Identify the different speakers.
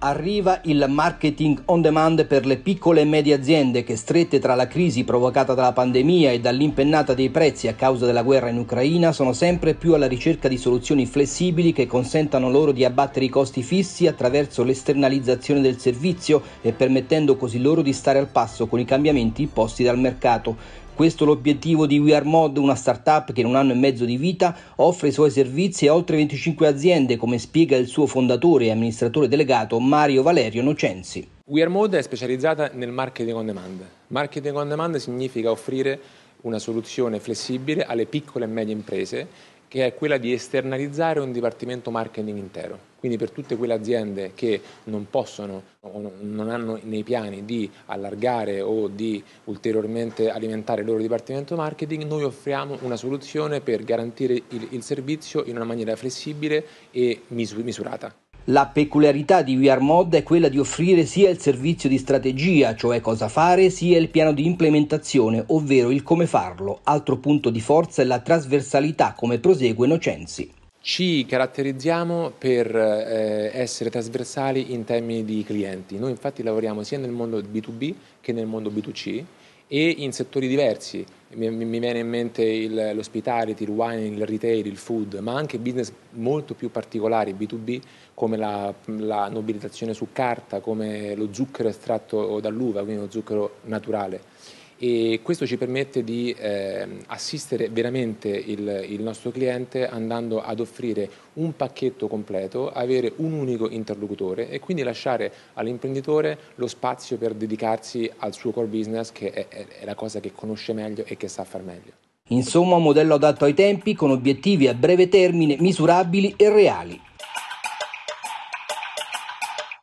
Speaker 1: Arriva il marketing on demand per le piccole e medie aziende che strette tra la crisi provocata dalla pandemia e dall'impennata dei prezzi a causa della guerra in Ucraina sono sempre più alla ricerca di soluzioni flessibili che consentano loro di abbattere i costi fissi attraverso l'esternalizzazione del servizio e permettendo così loro di stare al passo con i cambiamenti imposti dal mercato. Questo è l'obiettivo di WeAreMod, una startup che in un anno e mezzo di vita offre i suoi servizi a oltre 25 aziende, come spiega il suo fondatore e amministratore delegato Mario Valerio Nocenzi.
Speaker 2: WeAreMod è specializzata nel marketing on demand. Marketing on demand significa offrire una soluzione flessibile alle piccole e medie imprese che è quella di esternalizzare un dipartimento marketing intero. Quindi per tutte quelle aziende che non possono o non hanno nei piani di allargare o di ulteriormente alimentare il loro dipartimento marketing, noi offriamo una soluzione per garantire il, il servizio in una maniera flessibile e misurata.
Speaker 1: La peculiarità di WeAreMod è quella di offrire sia il servizio di strategia, cioè cosa fare, sia il piano di implementazione, ovvero il come farlo. Altro punto di forza è la trasversalità, come prosegue Nocenzi.
Speaker 2: Ci caratterizziamo per eh, essere trasversali in termini di clienti. Noi infatti lavoriamo sia nel mondo B2B che nel mondo B2C e in settori diversi. Mi, mi viene in mente il, l'hospitality, il wine, il retail, il food, ma anche business molto più particolari, B2B, come la, la nobilitazione su carta, come lo zucchero estratto dall'uva, quindi lo zucchero naturale e questo ci permette di eh, assistere veramente il, il, nostro cliente andando ad offrire un pacchetto completo, avere un unico interlocutore e quindi lasciare all'imprenditore lo spazio per dedicarsi al suo core business che è, è, è la cosa che conosce meglio e che sa far meglio.
Speaker 1: Insomma un modello adatto ai tempi con obiettivi a breve termine misurabili e reali.